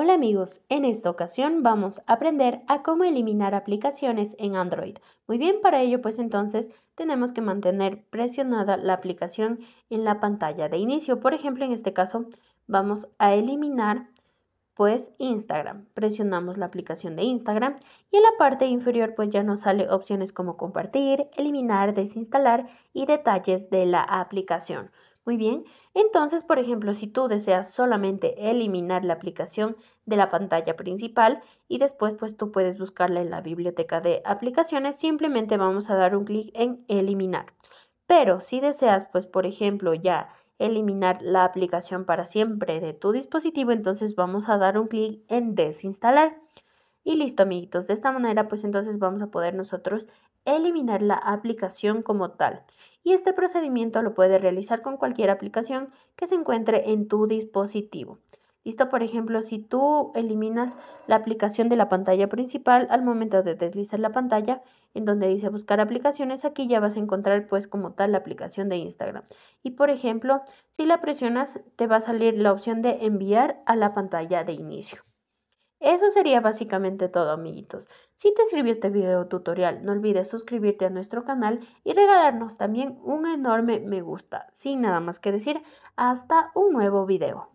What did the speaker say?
Hola amigos, en esta ocasión vamos a aprender a cómo eliminar aplicaciones en Android. Muy bien, para ello pues entonces tenemos que mantener presionada la aplicación en la pantalla de inicio. Por ejemplo, en este caso vamos a eliminar pues Instagram. Presionamos la aplicación de Instagram y en la parte inferior pues ya nos sale opciones como compartir, eliminar, desinstalar y detalles de la aplicación. Muy bien, entonces, por ejemplo, si tú deseas solamente eliminar la aplicación de la pantalla principal y después pues tú puedes buscarla en la biblioteca de aplicaciones, simplemente vamos a dar un clic en eliminar. Pero si deseas pues, por ejemplo, ya eliminar la aplicación para siempre de tu dispositivo, entonces vamos a dar un clic en desinstalar. Y listo, amiguitos. De esta manera, pues entonces vamos a poder nosotros eliminar la aplicación como tal. Y este procedimiento lo puedes realizar con cualquier aplicación que se encuentre en tu dispositivo. Listo, por ejemplo, si tú eliminas la aplicación de la pantalla principal al momento de deslizar la pantalla, en donde dice buscar aplicaciones, aquí ya vas a encontrar pues como tal la aplicación de Instagram. Y por ejemplo, si la presionas, te va a salir la opción de enviar a la pantalla de inicio. Eso sería básicamente todo amiguitos. Si te sirvió este video tutorial, no olvides suscribirte a nuestro canal y regalarnos también un enorme me gusta. Sin nada más que decir, hasta un nuevo video.